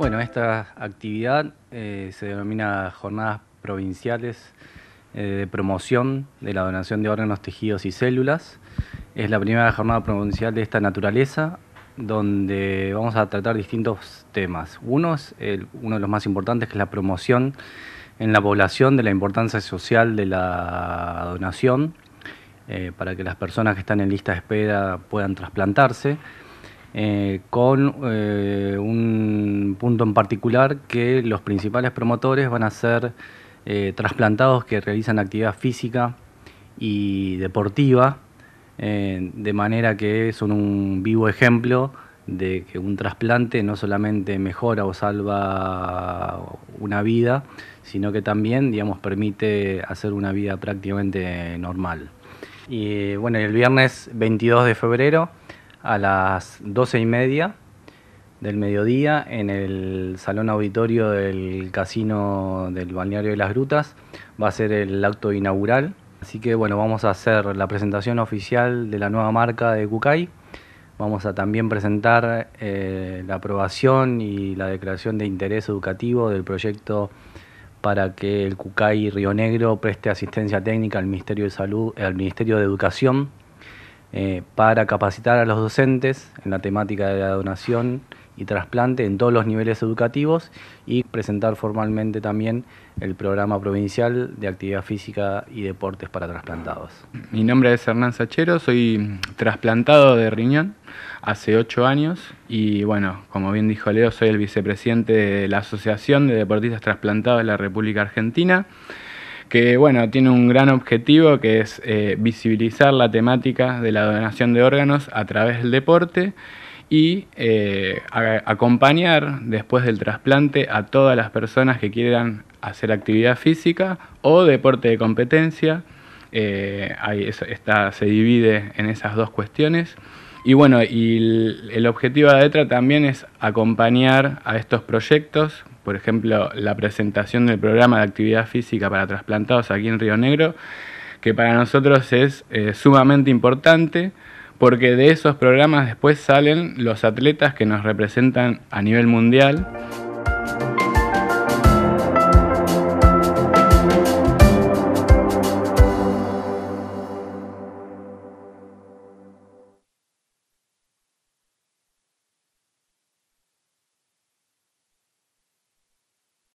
Bueno, esta actividad eh, se denomina Jornadas Provinciales eh, de Promoción de la Donación de Órganos, Tejidos y Células. Es la primera jornada provincial de esta naturaleza donde vamos a tratar distintos temas. Uno es uno de los más importantes, que es la promoción en la población de la importancia social de la donación, eh, para que las personas que están en lista de espera puedan trasplantarse. Eh, con eh, un punto en particular que los principales promotores van a ser eh, trasplantados que realizan actividad física y deportiva, de manera que son un vivo ejemplo de que un trasplante no solamente mejora o salva una vida, sino que también, digamos, permite hacer una vida prácticamente normal. Y bueno, el viernes 22 de febrero a las doce y media del mediodía en el salón auditorio del casino del balneario de las Grutas. Va a ser el acto inaugural. Así que bueno, vamos a hacer la presentación oficial de la nueva marca de Cucay. Vamos a también presentar eh, la aprobación y la declaración de interés educativo del proyecto para que el Cucay Río Negro preste asistencia técnica al Ministerio de Salud, al Ministerio de Educación eh, para capacitar a los docentes en la temática de la donación y trasplante en todos los niveles educativos y presentar formalmente también el programa provincial de actividad física y deportes para trasplantados. Mi nombre es Hernán Sachero, soy trasplantado de riñón hace ocho años y bueno, como bien dijo Leo, soy el vicepresidente de la Asociación de Deportistas Trasplantados de la República Argentina que bueno, tiene un gran objetivo que es eh, visibilizar la temática de la donación de órganos a través del deporte y eh, acompañar después del trasplante a todas las personas que quieran hacer actividad física o deporte de competencia. Eh, ahí se divide en esas dos cuestiones. Y bueno, y el, objetivo de ETRA también es acompañar a estos proyectos por ejemplo, la presentación del programa de actividad física para trasplantados aquí en Río Negro, que para nosotros es eh, sumamente importante porque de esos programas después salen los atletas que nos representan a nivel mundial.